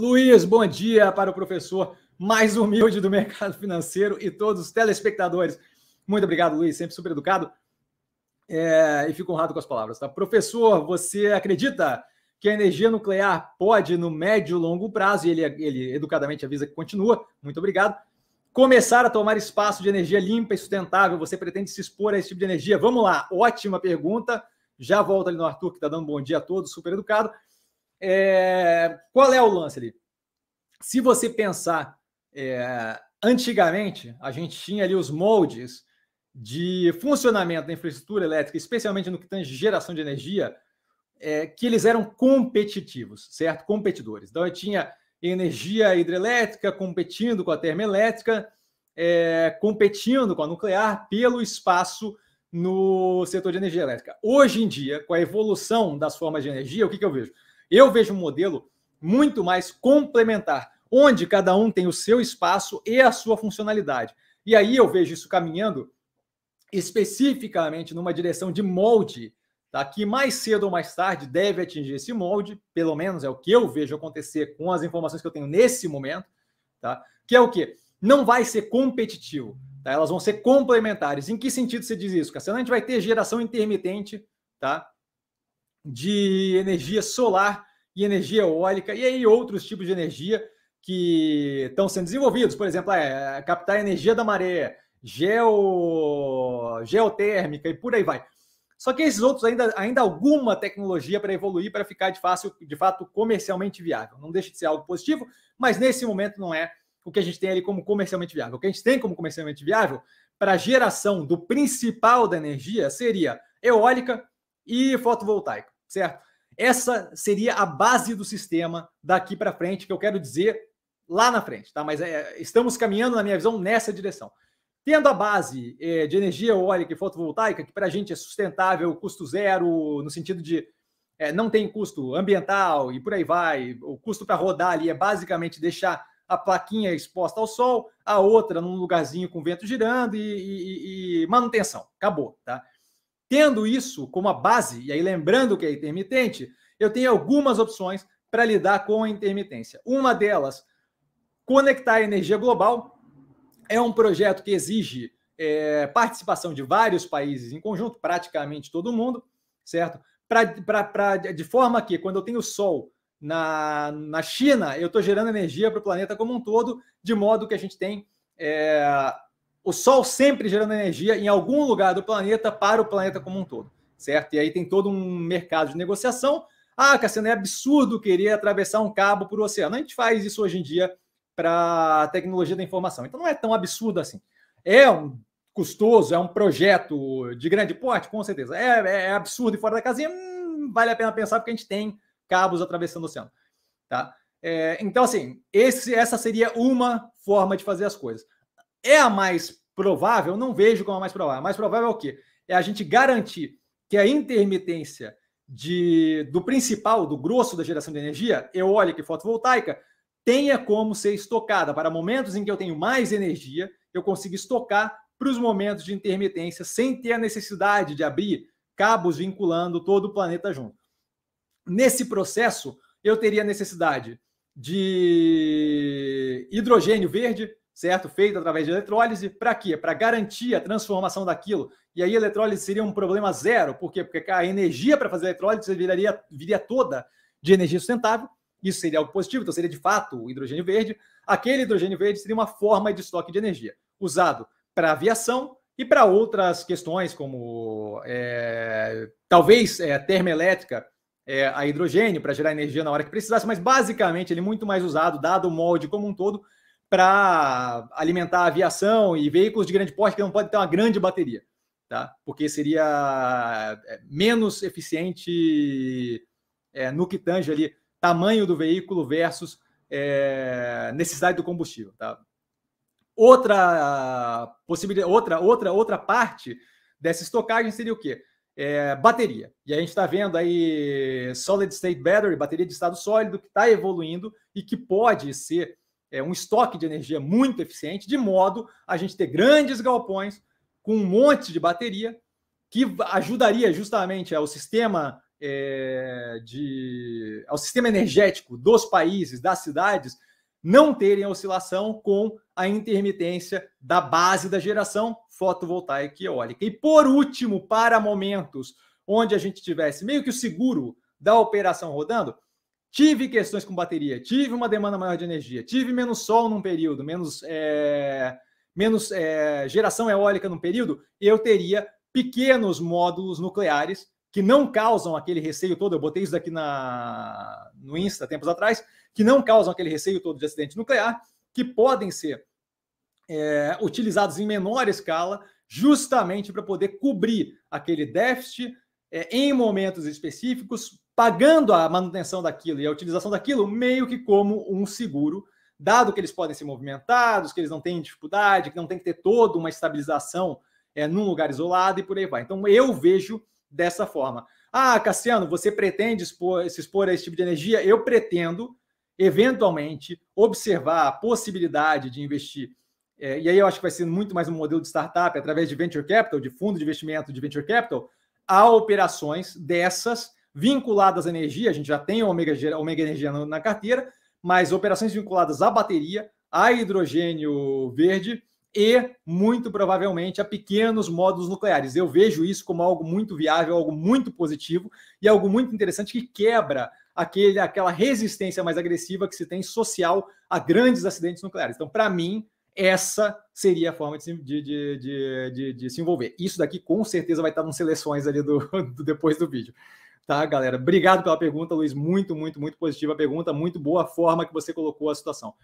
Luiz, bom dia para o professor mais humilde do mercado financeiro e todos os telespectadores. Muito obrigado, Luiz, sempre super educado. É, e fico honrado com as palavras, tá? Professor, você acredita que a energia nuclear pode, no médio e longo prazo, e ele, ele educadamente avisa que continua, muito obrigado, começar a tomar espaço de energia limpa e sustentável? Você pretende se expor a esse tipo de energia? Vamos lá, ótima pergunta. Já volto ali no Arthur, que está dando um bom dia a todos, super educado. É, qual é o lance ali? Se você pensar, é, antigamente a gente tinha ali os moldes de funcionamento da infraestrutura elétrica, especialmente no que tange geração de energia, é, que eles eram competitivos, certo? Competidores. Então eu tinha energia hidrelétrica competindo com a termoelétrica, é, competindo com a nuclear pelo espaço no setor de energia elétrica. Hoje em dia, com a evolução das formas de energia, o que, que eu vejo? Eu vejo um modelo muito mais complementar, onde cada um tem o seu espaço e a sua funcionalidade. E aí eu vejo isso caminhando especificamente numa direção de molde, tá? que mais cedo ou mais tarde deve atingir esse molde, pelo menos é o que eu vejo acontecer com as informações que eu tenho nesse momento, tá? que é o que? Não vai ser competitivo, tá? elas vão ser complementares. Em que sentido você diz isso, Cassiano? A gente vai ter geração intermitente, tá? de energia solar e energia eólica, e aí outros tipos de energia que estão sendo desenvolvidos, por exemplo, é, é captar energia da maré, geo, geotérmica e por aí vai. Só que esses outros ainda, ainda alguma tecnologia para evoluir para ficar de, fácil, de fato comercialmente viável. Não deixa de ser algo positivo, mas nesse momento não é o que a gente tem ali como comercialmente viável. O que a gente tem como comercialmente viável para a geração do principal da energia seria eólica, e fotovoltaico, certo? Essa seria a base do sistema daqui para frente, que eu quero dizer lá na frente, tá? Mas é, estamos caminhando, na minha visão, nessa direção. Tendo a base é, de energia eólica e fotovoltaica, que para a gente é sustentável, custo zero, no sentido de é, não tem custo ambiental e por aí vai, o custo para rodar ali é basicamente deixar a plaquinha exposta ao sol, a outra num lugarzinho com vento girando e, e, e manutenção. Acabou, tá? Tendo isso como a base, e aí lembrando que é intermitente, eu tenho algumas opções para lidar com a intermitência. Uma delas, conectar a energia global. É um projeto que exige é, participação de vários países em conjunto, praticamente todo mundo, certo? Pra, pra, pra, de forma que, quando eu tenho sol na, na China, eu estou gerando energia para o planeta como um todo, de modo que a gente tem é, o Sol sempre gerando energia em algum lugar do planeta para o planeta como um todo, certo? E aí tem todo um mercado de negociação. Ah, Cassiano, é absurdo querer atravessar um cabo por oceano. A gente faz isso hoje em dia para a tecnologia da informação. Então não é tão absurdo assim. É um custoso, é um projeto de grande porte, com certeza. É, é, é absurdo e fora da casinha, hum, vale a pena pensar porque a gente tem cabos atravessando o oceano, tá? É, então, assim, esse, essa seria uma forma de fazer as coisas é a mais provável? Não vejo como a mais provável. A mais provável é o quê? É a gente garantir que a intermitência de, do principal, do grosso da geração de energia, eólica e fotovoltaica, tenha como ser estocada para momentos em que eu tenho mais energia, eu consigo estocar para os momentos de intermitência sem ter a necessidade de abrir cabos vinculando todo o planeta junto. Nesse processo, eu teria necessidade de hidrogênio verde, certo? Feito através de eletrólise, para quê? Para garantir a transformação daquilo. E aí a eletrólise seria um problema zero, por quê? Porque a energia para fazer a eletrólise viraria, viria toda de energia sustentável, isso seria algo positivo, então seria de fato o hidrogênio verde. Aquele hidrogênio verde seria uma forma de estoque de energia, usado para aviação e para outras questões, como é, talvez é, termoelétrica é, a hidrogênio, para gerar energia na hora que precisasse, mas basicamente ele é muito mais usado, dado o molde como um todo, para alimentar a aviação e veículos de grande porte que não podem ter uma grande bateria, tá? Porque seria é, menos eficiente é, no que tange ali tamanho do veículo versus é, necessidade do combustível, tá? Outra possibilidade, outra outra outra parte dessa estocagem seria o quê? É, bateria. E a gente está vendo aí solid state battery, bateria de estado sólido, que está evoluindo e que pode ser é, um estoque de energia muito eficiente, de modo a gente ter grandes galpões com um monte de bateria que ajudaria justamente ao sistema é, de ao sistema energético dos países, das cidades, não terem oscilação com a intermitência da base da geração fotovoltaica e eólica. E por último, para momentos onde a gente tivesse meio que o seguro da operação rodando, tive questões com bateria, tive uma demanda maior de energia, tive menos sol num período, menos, é, menos é, geração eólica num período, eu teria pequenos módulos nucleares que não causam aquele receio todo. Eu botei isso daqui na, no Insta tempos atrás, que não causam aquele receio todo de acidente nuclear, que podem ser é, utilizados em menor escala, justamente para poder cobrir aquele déficit é, em momentos específicos, pagando a manutenção daquilo e a utilização daquilo, meio que como um seguro, dado que eles podem ser movimentados, que eles não têm dificuldade, que não tem que ter toda uma estabilização é, num lugar isolado e por aí vai. Então, eu vejo dessa forma. Ah, Cassiano, você pretende expor, se expor a esse tipo de energia? Eu pretendo, eventualmente, observar a possibilidade de investir. É, e aí eu acho que vai ser muito mais um modelo de startup através de venture capital, de fundo de investimento de venture capital, há operações dessas vinculadas à energia, a gente já tem ômega, Omega, Energia na carteira, mas operações vinculadas à bateria, a hidrogênio verde e, muito provavelmente, a pequenos módulos nucleares. Eu vejo isso como algo muito viável, algo muito positivo e algo muito interessante que quebra aquele, aquela resistência mais agressiva que se tem social a grandes acidentes nucleares. Então, para mim, essa seria a forma de, de, de, de, se envolver. Isso daqui com certeza vai estar nas seleções ali do, do depois do vídeo. Tá, galera? Obrigado pela pergunta, Luiz. Muito, muito, muito positiva a pergunta. Muito boa forma que você colocou a situação.